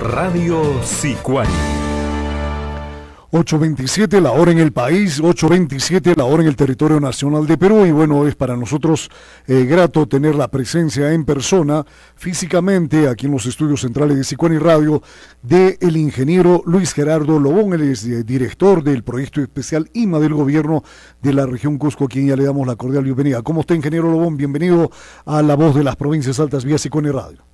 Radio Sicuani. 8.27 la hora en el país, 8.27 la hora en el territorio nacional de Perú y bueno, es para nosotros eh, grato tener la presencia en persona, físicamente, aquí en los estudios centrales de Sicuani Radio, del el ingeniero Luis Gerardo Lobón, él es eh, director del proyecto especial IMA del gobierno de la región Cusco, a quien ya le damos la cordial bienvenida. ¿Cómo está, ingeniero Lobón? Bienvenido a La Voz de las Provincias Altas vía Sicuani Radio.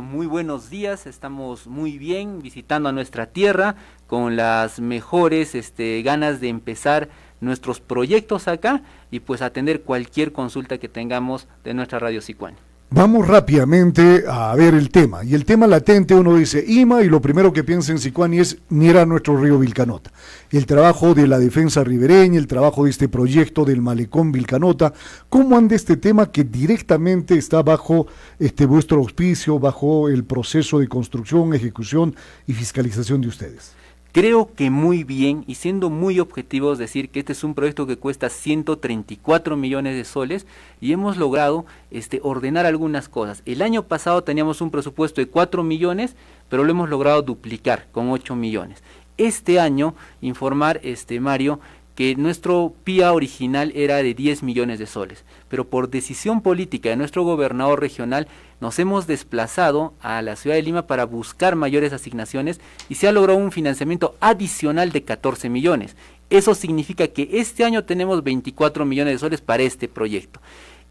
Muy buenos días, estamos muy bien visitando a nuestra tierra con las mejores este, ganas de empezar nuestros proyectos acá y pues atender cualquier consulta que tengamos de nuestra radio SICUAN. Vamos rápidamente a ver el tema. Y el tema latente, uno dice IMA y lo primero que piensa en Sicuani es mira nuestro río Vilcanota. El trabajo de la defensa ribereña, el trabajo de este proyecto del malecón Vilcanota, cómo anda este tema que directamente está bajo este vuestro auspicio, bajo el proceso de construcción, ejecución y fiscalización de ustedes. Creo que muy bien y siendo muy objetivos decir que este es un proyecto que cuesta 134 millones de soles y hemos logrado este, ordenar algunas cosas. El año pasado teníamos un presupuesto de 4 millones, pero lo hemos logrado duplicar con 8 millones. Este año, informar este Mario que nuestro PIA original era de 10 millones de soles, pero por decisión política de nuestro gobernador regional nos hemos desplazado a la ciudad de Lima para buscar mayores asignaciones y se ha logrado un financiamiento adicional de 14 millones. Eso significa que este año tenemos 24 millones de soles para este proyecto.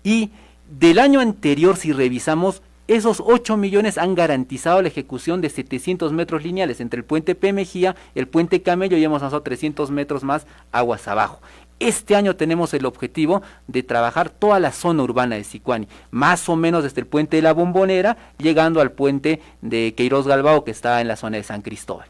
Y del año anterior, si revisamos, esos 8 millones han garantizado la ejecución de 700 metros lineales entre el puente P. Mejía, el puente Camello y hemos avanzado 300 metros más aguas abajo. Este año tenemos el objetivo de trabajar toda la zona urbana de Sicuani, más o menos desde el puente de la Bombonera, llegando al puente de Queiroz Galbao que está en la zona de San Cristóbal.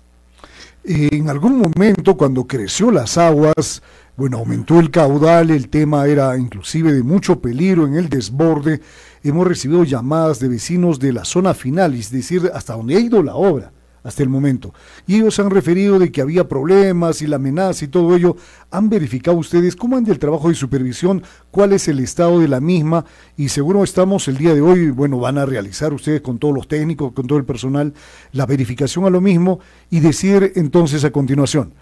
En algún momento cuando creció las aguas, bueno, aumentó el caudal, el tema era inclusive de mucho peligro en el desborde. Hemos recibido llamadas de vecinos de la zona final, es decir, hasta dónde ha ido la obra hasta el momento. Y ellos han referido de que había problemas y la amenaza y todo ello. ¿Han verificado ustedes cómo anda el trabajo de supervisión? ¿Cuál es el estado de la misma? Y seguro estamos el día de hoy, bueno, van a realizar ustedes con todos los técnicos, con todo el personal, la verificación a lo mismo y decir entonces a continuación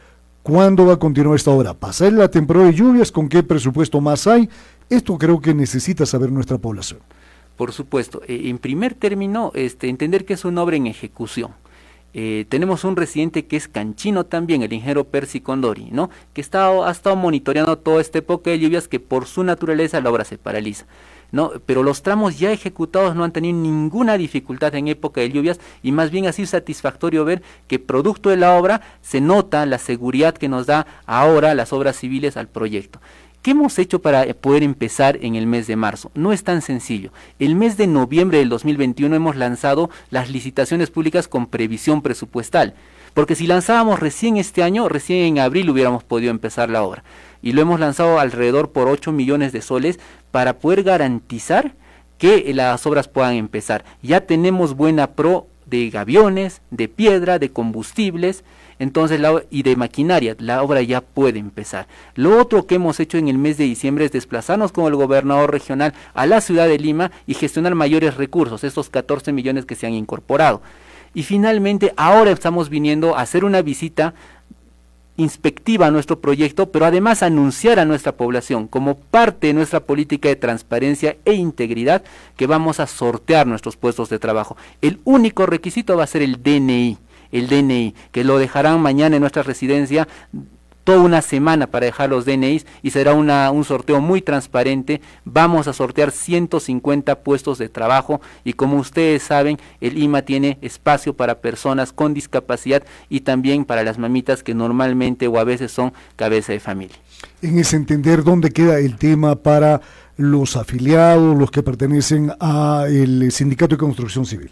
¿Cuándo va a continuar esta obra? ¿Pasar la temporada de lluvias? ¿Con qué presupuesto más hay? Esto creo que necesita saber nuestra población. Por supuesto. Eh, en primer término, este, entender que es una obra en ejecución. Eh, tenemos un residente que es canchino también, el ingeniero Percy Condori, ¿no? que ha estado monitoreando todo este época de lluvias que por su naturaleza la obra se paraliza. Pero los tramos ya ejecutados no han tenido ninguna dificultad en época de lluvias y más bien ha sido satisfactorio ver que producto de la obra se nota la seguridad que nos da ahora las obras civiles al proyecto. ¿Qué hemos hecho para eh, poder empezar en el mes de marzo? No es tan sencillo. El mes de noviembre del 2021 hemos lanzado las licitaciones públicas con previsión presupuestal, porque si lanzábamos recién este año, recién en abril hubiéramos podido empezar la obra y lo hemos lanzado alrededor por 8 millones de soles para poder garantizar que las obras puedan empezar. Ya tenemos buena pro de gaviones, de piedra, de combustibles, entonces la, y de maquinaria, la obra ya puede empezar. Lo otro que hemos hecho en el mes de diciembre es desplazarnos con el gobernador regional a la ciudad de Lima y gestionar mayores recursos, estos 14 millones que se han incorporado. Y finalmente, ahora estamos viniendo a hacer una visita inspectiva nuestro proyecto, pero además anunciar a nuestra población como parte de nuestra política de transparencia e integridad que vamos a sortear nuestros puestos de trabajo. El único requisito va a ser el DNI, el DNI, que lo dejarán mañana en nuestra residencia toda una semana para dejar los DNIs y será un sorteo muy transparente. Vamos a sortear 150 puestos de trabajo y como ustedes saben, el IMA tiene espacio para personas con discapacidad y también para las mamitas que normalmente o a veces son cabeza de familia. En ese entender, ¿dónde queda el tema para los afiliados, los que pertenecen al Sindicato de Construcción Civil?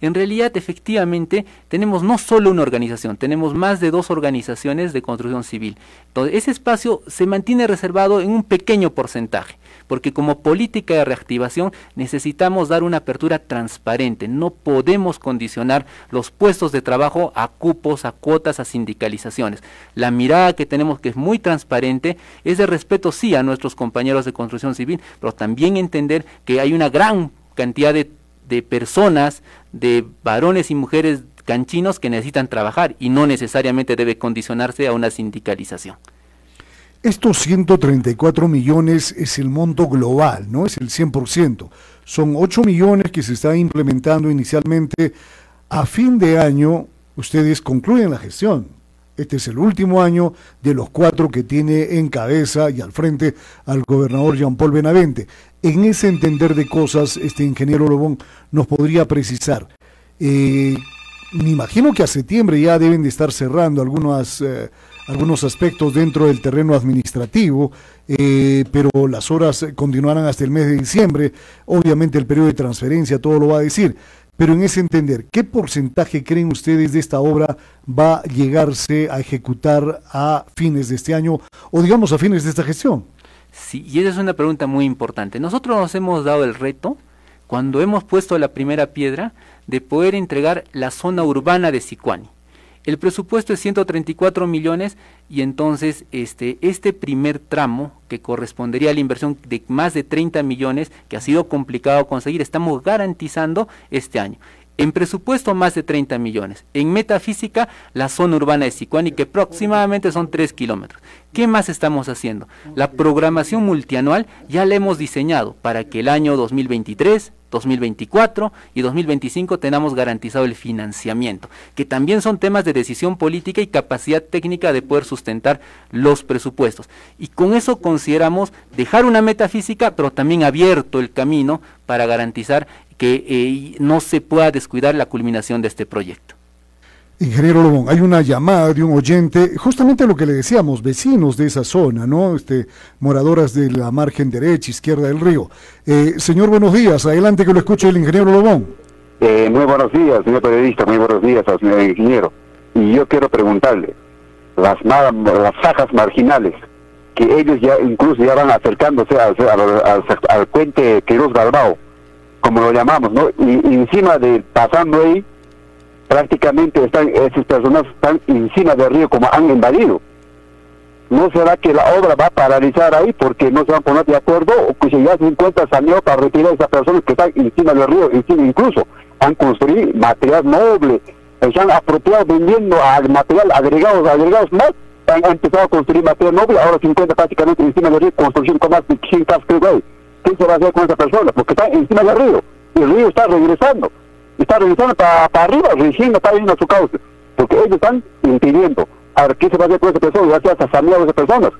en realidad efectivamente tenemos no solo una organización, tenemos más de dos organizaciones de construcción civil. Entonces, ese espacio se mantiene reservado en un pequeño porcentaje, porque como política de reactivación necesitamos dar una apertura transparente, no podemos condicionar los puestos de trabajo a cupos, a cuotas, a sindicalizaciones. La mirada que tenemos que es muy transparente es de respeto sí a nuestros compañeros de construcción civil, pero también entender que hay una gran cantidad de de personas, de varones y mujeres canchinos que necesitan trabajar y no necesariamente debe condicionarse a una sindicalización. Estos 134 millones es el monto global, no es el 100%. Son 8 millones que se están implementando inicialmente. A fin de año, ustedes concluyen la gestión. Este es el último año de los cuatro que tiene en cabeza y al frente al gobernador Jean-Paul Benavente. En ese entender de cosas, este ingeniero Lobón nos podría precisar. Eh, me imagino que a septiembre ya deben de estar cerrando eh, algunos aspectos dentro del terreno administrativo, eh, pero las horas continuarán hasta el mes de diciembre. Obviamente el periodo de transferencia, todo lo va a decir pero en ese entender, ¿qué porcentaje creen ustedes de esta obra va a llegarse a ejecutar a fines de este año o digamos a fines de esta gestión? Sí, y esa es una pregunta muy importante. Nosotros nos hemos dado el reto, cuando hemos puesto la primera piedra, de poder entregar la zona urbana de Sicuani. El presupuesto es 134 millones y entonces este, este, primer tramo que correspondería a la inversión de más de 30 millones que ha sido complicado conseguir, estamos garantizando este año. En presupuesto más de 30 millones. En metafísica, la zona urbana de Sicuán que aproximadamente son 3 kilómetros. ¿Qué más estamos haciendo? La programación multianual ya la hemos diseñado para que el año 2023, 2024 y 2025 tengamos garantizado el financiamiento, que también son temas de decisión política y capacidad técnica de poder sustentar los presupuestos. Y con eso consideramos dejar una meta física, pero también abierto el camino para garantizar que eh, no se pueda descuidar la culminación de este proyecto. Ingeniero Lobón, hay una llamada de un oyente, justamente lo que le decíamos, vecinos de esa zona, ¿no? Este, moradoras de la margen derecha, izquierda del río. Eh, señor, buenos días, adelante que lo escuche el ingeniero Lobón. Eh, muy buenos días, señor periodista, muy buenos días, señor ingeniero. Y yo quiero preguntarle, las, las fajas marginales, que ellos ya incluso ya van acercándose al, al, puente Queruz Galbao, como lo llamamos, ¿no? y encima de pasando ahí prácticamente están, esas eh, personas están encima del río como han invadido. ¿No será que la obra va a paralizar ahí porque no se van a poner de acuerdo o que si ya se encuentra saneado para retirar a esas personas que están encima del río, encima incluso han construido material noble, eh, se han apropiado vendiendo al material agregados, agregados más, han empezado a construir material noble, ahora se encuentra prácticamente encima del río construcción con más de 100 casas ¿Qué se va a hacer con esas personas? Porque están encima del río y el río está regresando está revisando para, para arriba, está está viendo su causa, porque ellos están impidiendo. A ver, ¿qué se va a hacer con esa persona? Gracias a familia de esas personas.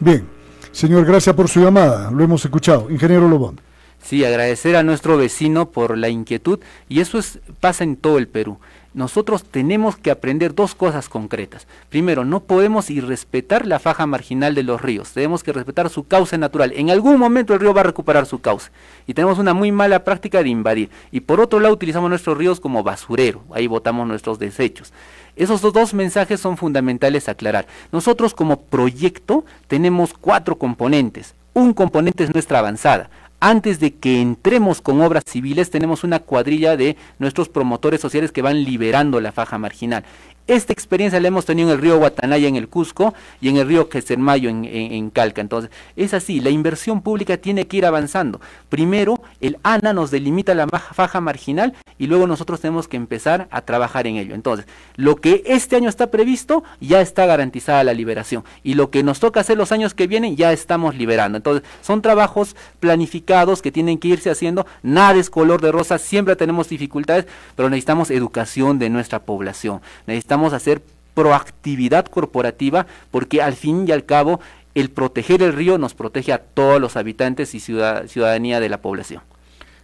Bien, señor, gracias por su llamada, lo hemos escuchado. Ingeniero Lobón. Sí, agradecer a nuestro vecino por la inquietud, y eso es, pasa en todo el Perú nosotros tenemos que aprender dos cosas concretas. Primero, no podemos irrespetar la faja marginal de los ríos. Tenemos que respetar su cauce natural. En algún momento el río va a recuperar su cauce. Y tenemos una muy mala práctica de invadir. Y por otro lado, utilizamos nuestros ríos como basurero. Ahí botamos nuestros desechos. Esos dos mensajes son fundamentales a aclarar. Nosotros como proyecto tenemos cuatro componentes. Un componente es nuestra avanzada antes de que entremos con obras civiles, tenemos una cuadrilla de nuestros promotores sociales que van liberando la faja marginal. Esta experiencia la hemos tenido en el río Guatanaya en el Cusco y en el río Quesermayo en, en, en, Calca. Entonces, es así, la inversión pública tiene que ir avanzando. Primero, el ANA nos delimita la faja marginal y luego nosotros tenemos que empezar a trabajar en ello. Entonces, lo que este año está previsto, ya está garantizada la liberación. Y lo que nos toca hacer los años que vienen, ya estamos liberando. Entonces, son trabajos planificados que tienen que irse haciendo. Nada es color de rosa, siempre tenemos dificultades, pero necesitamos educación de nuestra población. Necesitamos a hacer proactividad corporativa porque al fin y al cabo el proteger el río nos protege a todos los habitantes y ciudadanía de la población.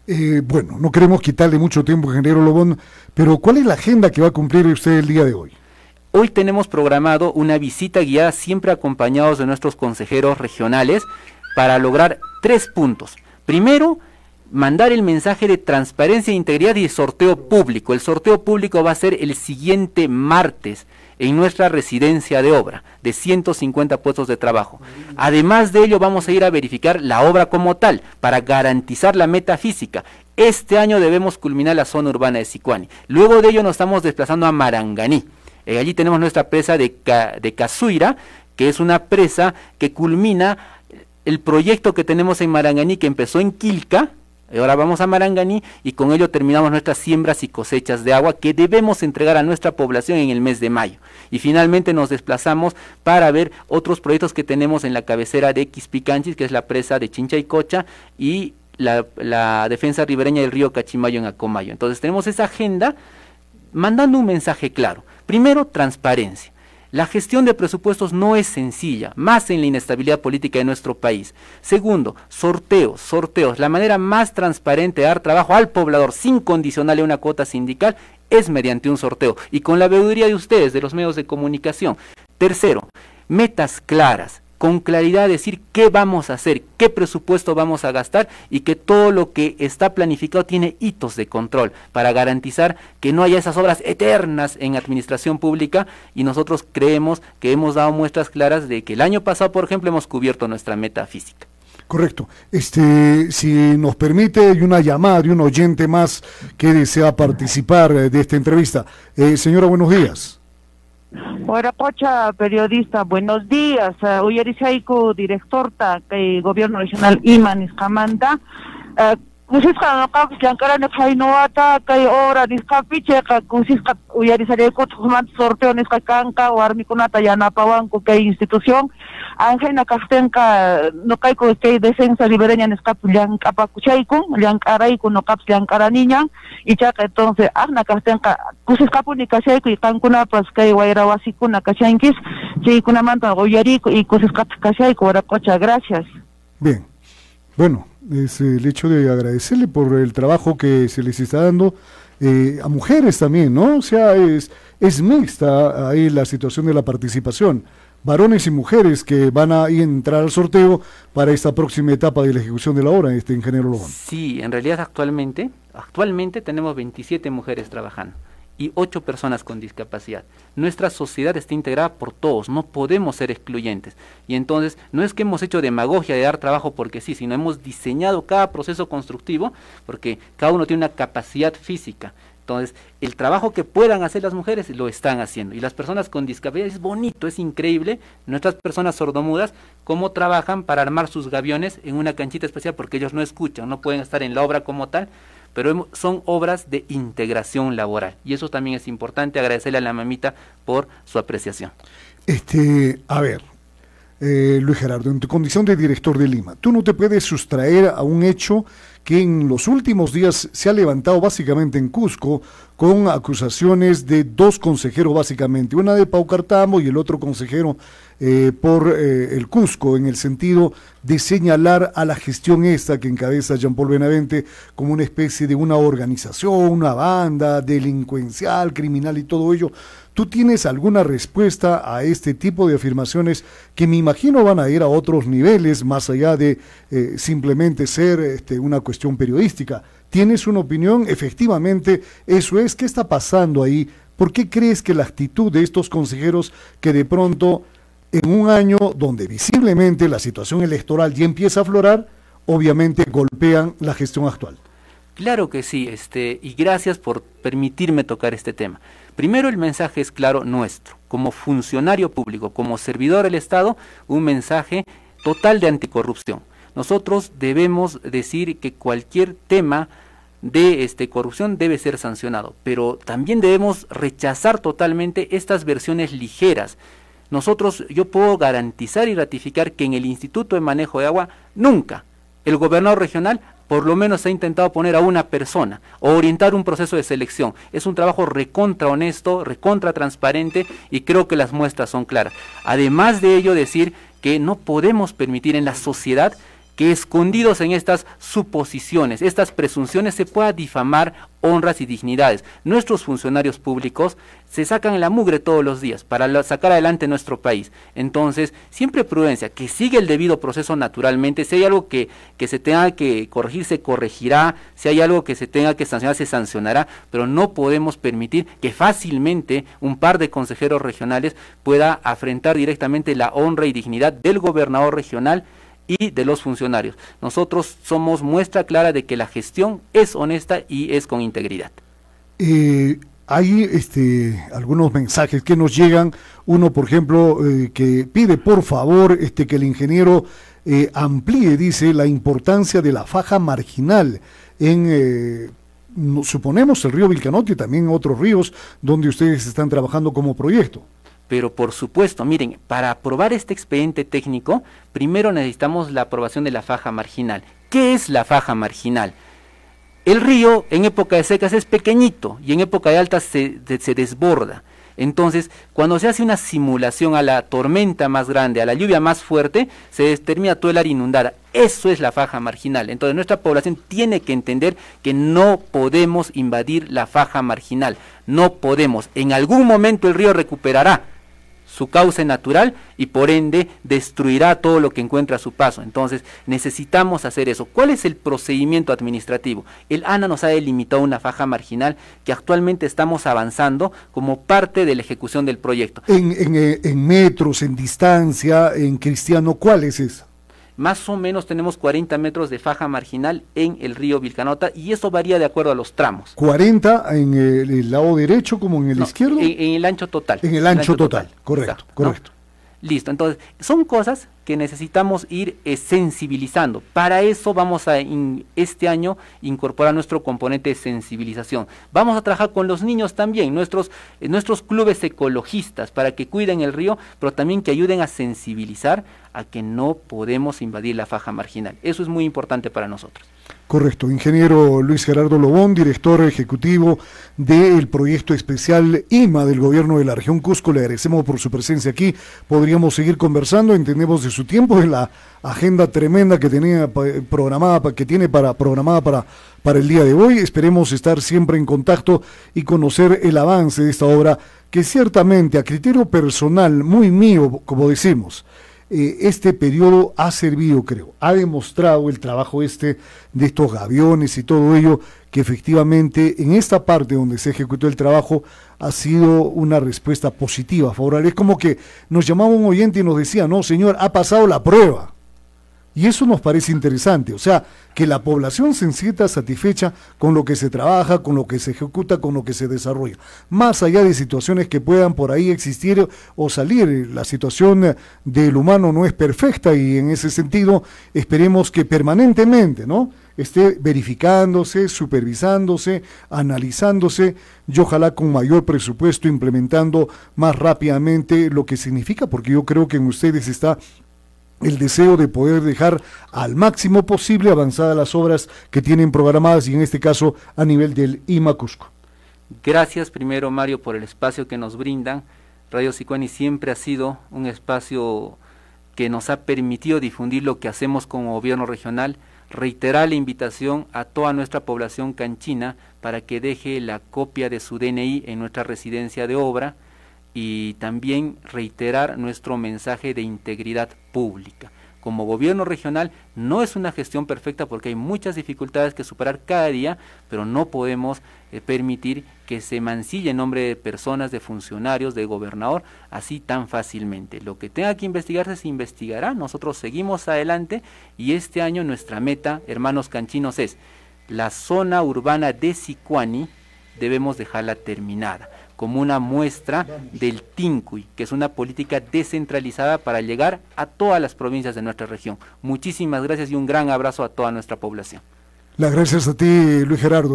Eh, bueno, no queremos quitarle mucho tiempo, ingeniero Lobón, pero ¿cuál es la agenda que va a cumplir usted el día de hoy? Hoy tenemos programado una visita guiada siempre acompañados de nuestros consejeros regionales para lograr tres puntos. Primero, mandar el mensaje de transparencia, integridad y sorteo público. El sorteo público va a ser el siguiente martes en nuestra residencia de obra de 150 puestos de trabajo. Además de ello vamos a ir a verificar la obra como tal para garantizar la meta física. Este año debemos culminar la zona urbana de Sicuani. Luego de ello nos estamos desplazando a Maranganí. Eh, allí tenemos nuestra presa de, Cazuira, Casuira, que es una presa que culmina el proyecto que tenemos en Maranganí que empezó en Quilca, Ahora vamos a Marangani y con ello terminamos nuestras siembras y cosechas de agua que debemos entregar a nuestra población en el mes de mayo. Y finalmente nos desplazamos para ver otros proyectos que tenemos en la cabecera de Xpicanchis, que es la presa de Chincha y Cocha y la defensa ribereña del río Cachimayo en Acomayo. Entonces tenemos esa agenda mandando un mensaje claro. Primero, transparencia. La gestión de presupuestos no es sencilla, más en la inestabilidad política de nuestro país. Segundo, sorteos, sorteos. La manera más transparente de dar trabajo al poblador sin condicionarle una cuota sindical es mediante un sorteo y con la veeduría de ustedes, de los medios de comunicación. Tercero, metas claras con claridad decir qué vamos a hacer, qué presupuesto vamos a gastar y que todo lo que está planificado tiene hitos de control para garantizar que no haya esas obras eternas en administración pública y nosotros creemos que hemos dado muestras claras de que el año pasado, por ejemplo, hemos cubierto nuestra meta física. Correcto. Este, si nos permite, hay una llamada de un oyente más que desea participar eh, de esta entrevista. Eh, señora, buenos días. Pocha, periodista, buenos días. Uyarizaiku, eh, director de eh, Gobierno Regional Iman Iscamanda. Eh, kusisqa noqapas llank'arani qaynowata kay obra nisqa pichayqa kusisqa uyarisaraykuchukmanta sorteo kunata kanqa warmikunata yanapawanku kay institución anhayna kaqtinqa noqayku kay defensa no nisqapi llank'apakuchaykun llank'arayku niña y ichaqa entonces aqna kaqtinqa kusisqapuni kashayku y qankunapas kay wayra wasikuna kashankis manta uyariyku y kusisqata kashayku waraqucha gracias bien bueno, es el hecho de agradecerle por el trabajo que se les está dando eh, a mujeres también, ¿no? O sea, es, es mixta ahí la situación de la participación. Varones y mujeres que van a entrar al sorteo para esta próxima etapa de la ejecución de la obra, este ingeniero Lobón. Sí, en realidad actualmente, actualmente tenemos 27 mujeres trabajando y ocho personas con discapacidad. Nuestra sociedad está integrada por todos, no podemos ser excluyentes. Y entonces, no es que hemos hecho demagogia de dar trabajo porque sí, sino hemos diseñado cada proceso constructivo porque cada uno tiene una capacidad física. Entonces, el trabajo que puedan hacer las mujeres lo están haciendo. Y las personas con discapacidad es bonito, es increíble. Nuestras personas sordomudas, cómo trabajan para armar sus gaviones en una canchita especial porque ellos no escuchan, no pueden estar en la obra como tal pero son obras de integración laboral. Y eso también es importante, agradecerle a la mamita por su apreciación. Este, a ver, eh, Luis Gerardo, en tu condición de director de Lima, tú no te puedes sustraer a un hecho que en los últimos días se ha levantado básicamente en Cusco con acusaciones de dos consejeros básicamente, una de Pau Cartamo y el otro consejero eh, por eh, el Cusco en el sentido de señalar a la gestión esta que encabeza Jean-Paul Benavente como una especie de una organización, una banda delincuencial, criminal y todo ello. ¿Tú tienes alguna respuesta a este tipo de afirmaciones que me imagino van a ir a otros niveles más allá de eh, simplemente ser este, una cuestión periodística? ¿Tienes una opinión? Efectivamente, eso es. ¿Qué está pasando ahí? ¿Por qué crees que la actitud de estos consejeros que de pronto en un año donde visiblemente la situación electoral ya empieza a aflorar, obviamente golpean la gestión actual. Claro que sí, este, y gracias por permitirme tocar este tema. Primero el mensaje es claro nuestro, como funcionario público, como servidor del Estado, un mensaje total de anticorrupción. Nosotros debemos decir que cualquier tema de este, corrupción debe ser sancionado, pero también debemos rechazar totalmente estas versiones ligeras nosotros, yo puedo garantizar y ratificar que en el Instituto de Manejo de Agua nunca el gobernador regional por lo menos ha intentado poner a una persona o orientar un proceso de selección. Es un trabajo recontra honesto, recontra transparente y creo que las muestras son claras. Además de ello decir que no podemos permitir en la sociedad que escondidos en estas suposiciones, estas presunciones, se pueda difamar honras y dignidades. Nuestros funcionarios públicos se sacan la mugre todos los días para sacar adelante nuestro país. Entonces, siempre prudencia, que sigue el debido proceso naturalmente. Si hay algo que, que se tenga que corregir, se corregirá. Si hay algo que se tenga que sancionar, se sancionará. Pero no podemos permitir que fácilmente un par de consejeros regionales pueda afrontar directamente la honra y dignidad del gobernador regional y de los funcionarios. Nosotros somos muestra clara de que la gestión es honesta y es con integridad. Eh, hay este, algunos mensajes que nos llegan. Uno, por ejemplo, eh, que pide por favor este, que el ingeniero eh, amplíe, dice, la importancia de la faja marginal en suponemos el río Vilcanote y también otros ríos donde ustedes están trabajando como proyecto pero por supuesto, miren, para aprobar este expediente técnico, primero necesitamos la aprobación de la faja marginal. ¿Qué es la faja marginal? El río en época de secas es pequeñito y en época de altas se, desborda. Entonces, cuando se hace una simulación a la tormenta más grande, a la lluvia más fuerte, se determina todo el área inundada. Eso es la faja marginal. Entonces, nuestra población tiene que entender que no podemos invadir la faja marginal. No podemos. En algún momento el río recuperará su cauce natural y por ende destruirá todo lo que encuentra a su paso. Entonces necesitamos hacer eso. ¿Cuál es el procedimiento administrativo? El ANA nos ha delimitado una faja marginal que actualmente estamos avanzando como parte de la ejecución del proyecto. En, en, eh, en metros, en distancia, en cristiano, ¿cuál es eso? más o menos tenemos 40 metros de faja marginal en el río Vilcanota y eso varía de acuerdo a los tramos. 40 en el, lado derecho como en el izquierdo. En, el ancho total. En el ancho, total, correcto, correcto. Listo, entonces son cosas que necesitamos ir eh, sensibilizando. Para eso vamos a este año incorporar nuestro componente de sensibilización. Vamos a trabajar con los niños también, nuestros, eh, nuestros clubes ecologistas, para que cuiden el río, pero también que ayuden a sensibilizar a que no podemos invadir la faja marginal. Eso es muy importante para nosotros. Correcto, ingeniero Luis Gerardo Lobón, director ejecutivo del proyecto especial IMA del gobierno de la región Cusco, le agradecemos por su presencia aquí, podríamos seguir conversando, entendemos de su tiempo, de la agenda tremenda que tenía programada, que tiene para programada para, para el día de hoy, esperemos estar siempre en contacto y conocer el avance de esta obra que ciertamente a criterio personal, muy mío, como decimos, eh, este periodo ha servido, creo, ha demostrado el trabajo este de estos gaviones y todo ello, que efectivamente en esta parte donde se ejecutó el trabajo ha sido una respuesta positiva, favorable. Es como que nos llamaba un oyente y nos decía, no, señor, ha pasado la prueba. Y eso nos parece interesante, o sea, que la población se sienta satisfecha con lo que se trabaja, con lo que se ejecuta, con lo que se desarrolla, más allá de situaciones que puedan por ahí existir o salir. La situación del humano no es perfecta y en ese sentido esperemos que permanentemente, ¿no? esté verificándose, supervisándose, analizándose y ojalá con mayor presupuesto implementando más rápidamente lo que significa, porque yo creo que en ustedes está el deseo de poder dejar al máximo posible avanzadas las obras que tienen programadas y en este caso a nivel del IMACUSCO. Gracias primero Mario por el espacio que nos brindan. Radio Sicuani siempre ha sido un espacio que nos ha permitido difundir lo que hacemos como gobierno regional. Reiterar la invitación a toda nuestra población canchina para que deje la copia de su DNI en nuestra residencia de obra y también reiterar nuestro mensaje de integridad pública. Como gobierno regional no es una gestión perfecta porque hay muchas dificultades que superar cada día, pero no podemos eh, permitir que se mancille en nombre de personas, de funcionarios, de gobernador, así tan fácilmente. Lo que tenga que investigarse se investigará, nosotros seguimos adelante y este año nuestra meta, hermanos canchinos, es la zona urbana de Sicuani debemos dejarla terminada como una muestra del TINCUI, que es una política descentralizada para llegar a todas las provincias de nuestra región. Muchísimas gracias y un gran abrazo a toda nuestra población. Las gracias a ti, Luis Gerardo.